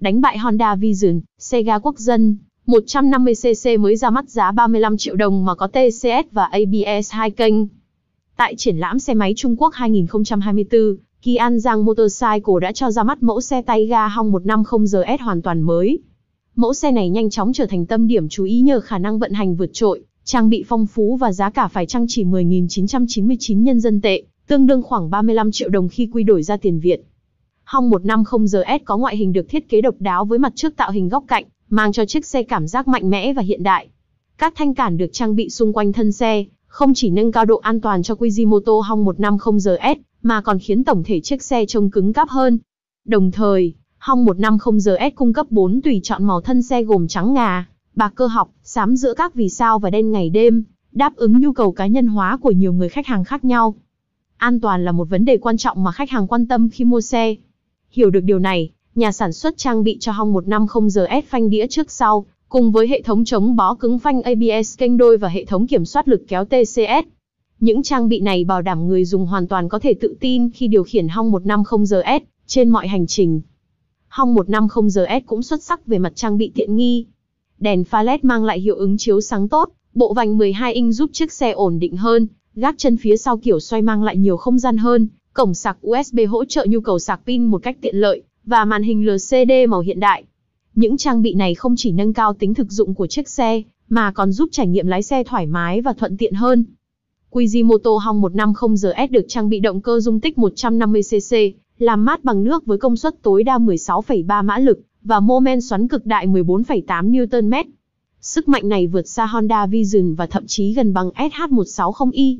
đánh bại Honda Vision, Sega quốc dân. 150cc mới ra mắt giá 35 triệu đồng mà có TCS và ABS hai kênh. Tại triển lãm xe máy Trung Quốc 2024, Kỳ An Motorcycle đã cho ra mắt mẫu xe tay ga Hong 150GS hoàn toàn mới. Mẫu xe này nhanh chóng trở thành tâm điểm chú ý nhờ khả năng vận hành vượt trội, trang bị phong phú và giá cả phải chăng chỉ 10.999 nhân dân tệ, tương đương khoảng 35 triệu đồng khi quy đổi ra tiền Việt. Hong 150 S có ngoại hình được thiết kế độc đáo với mặt trước tạo hình góc cạnh, mang cho chiếc xe cảm giác mạnh mẽ và hiện đại. Các thanh cản được trang bị xung quanh thân xe, không chỉ nâng cao độ an toàn cho Quizimoto Hong 150 S mà còn khiến tổng thể chiếc xe trông cứng cáp hơn. Đồng thời, Hong 150 S cung cấp 4 tùy chọn màu thân xe gồm trắng ngà, bạc cơ học, xám giữa các vì sao và đen ngày đêm, đáp ứng nhu cầu cá nhân hóa của nhiều người khách hàng khác nhau. An toàn là một vấn đề quan trọng mà khách hàng quan tâm khi mua xe. Hiểu được điều này, nhà sản xuất trang bị cho Hong 150 GS phanh đĩa trước sau, cùng với hệ thống chống bó cứng phanh ABS kênh đôi và hệ thống kiểm soát lực kéo TCS. Những trang bị này bảo đảm người dùng hoàn toàn có thể tự tin khi điều khiển Hong 150 GS trên mọi hành trình. Hong 150 GS cũng xuất sắc về mặt trang bị tiện nghi. Đèn pha LED mang lại hiệu ứng chiếu sáng tốt, bộ vành 12 inch giúp chiếc xe ổn định hơn, gác chân phía sau kiểu xoay mang lại nhiều không gian hơn, cổng sạc USB hỗ trợ nhu cầu sạc pin một cách tiện lợi, và màn hình LCD màu hiện đại. Những trang bị này không chỉ nâng cao tính thực dụng của chiếc xe, mà còn giúp trải nghiệm lái xe thoải mái và thuận tiện hơn. Quizimoto Hong 150GS được trang bị động cơ dung tích 150cc, làm mát bằng nước với công suất tối đa 16,3 mã lực và mô men xoắn cực đại 14,8 Nm. Sức mạnh này vượt xa Honda Vision và thậm chí gần bằng SH160i.